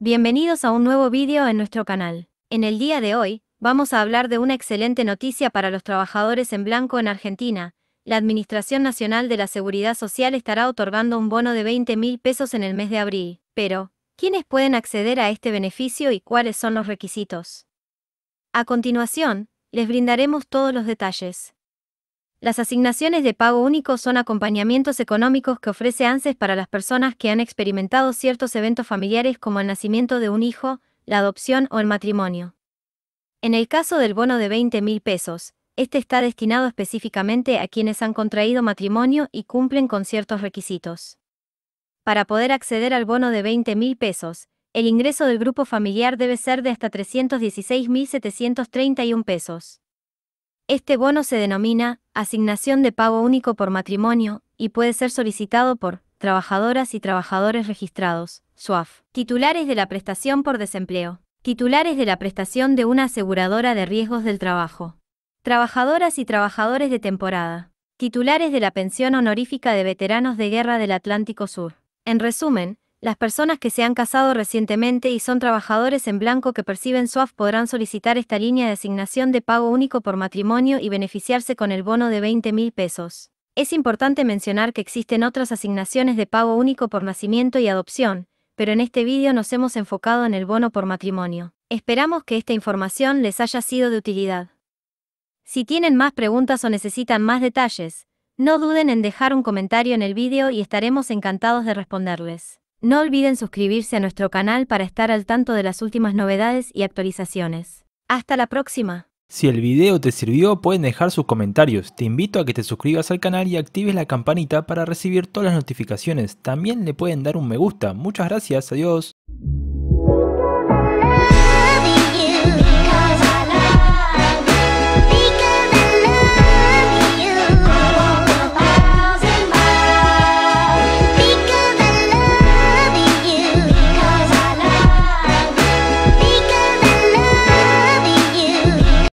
Bienvenidos a un nuevo vídeo en nuestro canal. En el día de hoy, vamos a hablar de una excelente noticia para los trabajadores en blanco en Argentina. La Administración Nacional de la Seguridad Social estará otorgando un bono de 20 mil pesos en el mes de abril. Pero, ¿quiénes pueden acceder a este beneficio y cuáles son los requisitos? A continuación, les brindaremos todos los detalles. Las asignaciones de pago único son acompañamientos económicos que ofrece ANSES para las personas que han experimentado ciertos eventos familiares como el nacimiento de un hijo, la adopción o el matrimonio. En el caso del bono de $20,000, mil pesos, este está destinado específicamente a quienes han contraído matrimonio y cumplen con ciertos requisitos. Para poder acceder al bono de $20,000, mil pesos, el ingreso del grupo familiar debe ser de hasta 316.731 pesos. Este bono se denomina asignación de pago único por matrimonio y puede ser solicitado por trabajadoras y trabajadores registrados, SUAF. Titulares de la prestación por desempleo. Titulares de la prestación de una aseguradora de riesgos del trabajo. Trabajadoras y trabajadores de temporada. Titulares de la pensión honorífica de veteranos de guerra del Atlántico Sur. En resumen, las personas que se han casado recientemente y son trabajadores en blanco que perciben SUAF podrán solicitar esta línea de asignación de pago único por matrimonio y beneficiarse con el bono de 20 mil pesos. Es importante mencionar que existen otras asignaciones de pago único por nacimiento y adopción, pero en este vídeo nos hemos enfocado en el bono por matrimonio. Esperamos que esta información les haya sido de utilidad. Si tienen más preguntas o necesitan más detalles, no duden en dejar un comentario en el vídeo y estaremos encantados de responderles. No olviden suscribirse a nuestro canal para estar al tanto de las últimas novedades y actualizaciones. Hasta la próxima. Si el video te sirvió, pueden dejar sus comentarios. Te invito a que te suscribas al canal y actives la campanita para recibir todas las notificaciones. También le pueden dar un me gusta. Muchas gracias, adiós.